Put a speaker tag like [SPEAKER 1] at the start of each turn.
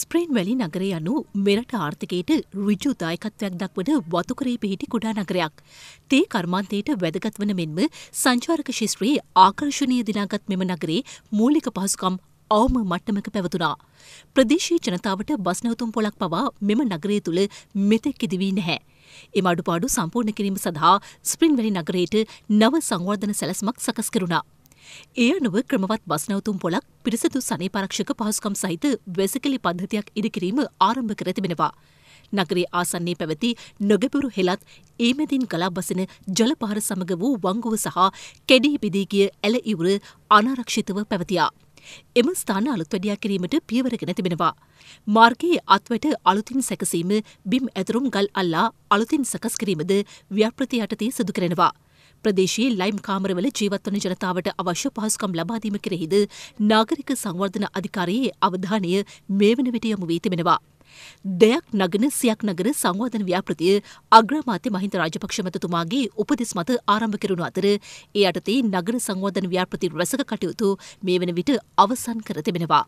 [SPEAKER 1] ස්ප්‍රීන් වැලි නගරය යනු මෙරට ආර්ථිකයට රිජු දායකත්වයක් දක්වන වතුකරේ පිහිටි කුඩා නගරයක්. තේ කර්මාන්තයට වැදගත් වන මෙන්ම සංචාරක ශිස්ත්‍රයේ ආකර්ශණය දිනාගත් මෙම නගරේ මූලික පහසුකම් අවම මට්ටමක පැවතුනා. ප්‍රදේශී ජනතාවට බස්නැවතුම් පොලක් පවා මෙම නගරය තුළ මෙතෙක් ඉදිවී නැහැ. එම අඩුපාඩු සම්පූර්ණ කිරීම සඳහා ස්ප්‍රින් වැලි නගරයට නව සංවර්ධන සැලස්මක් සකස් කරුණා. එය නොව ක්‍රමවත් බස් නැවතුම් පොලක් පිරිසදු සනී පරක්ෂක පහසුකම් සහිත වෙසකලි පද්ධතියක් ඉදිකිරීම ආරම්භ කර තිබෙනවා. නගරේ ආසන්නේ පැවති නොගැපුරු හෙලත් ඒමැදින් ගලා බසින ජලපහර සමග වූ වංගුව සහ කෙඩී බිදී ගිය ඇල ඉවුර අනාරක්ෂිතව පැවතියා. එම ස්ථාන අලුත් වැඩියා කිරීමට පියවරගෙන තිබෙනවා. මාර්ගයේ අත්වැට අලුතින් සැකසීම බිම් ඇතරුම් ගල් අල්ලා අලුතින් සකස් කිරීමද ව්‍යාපෘති යටතේ සිදු කරනවා. ප්‍රදේශයේ ලයිම් කාමරවල ජීවත්වන ජනතාවට අවශ්‍ය පහසුකම් ලබාදීම කෙරෙහිද නාගරික සංවර්ධන අධිකාරයේ අවධානය මේ වන විට යොමු වී තිබෙනවා. දෙයක් නගන සියක් නගර සංවර්ධන ව්‍යාපෘතිය අග්‍රාමාත්‍ය මහින්ද රාජපක්ෂ මැතිතුමාගේ උපදෙස් මත ආරම්භ කෙරුණු අතර ඒ යටතේ නගර සංවර්ධන ව්‍යාපෘති රැසක කටයුතු මේ වන විට අවසන් කර තිබෙනවා.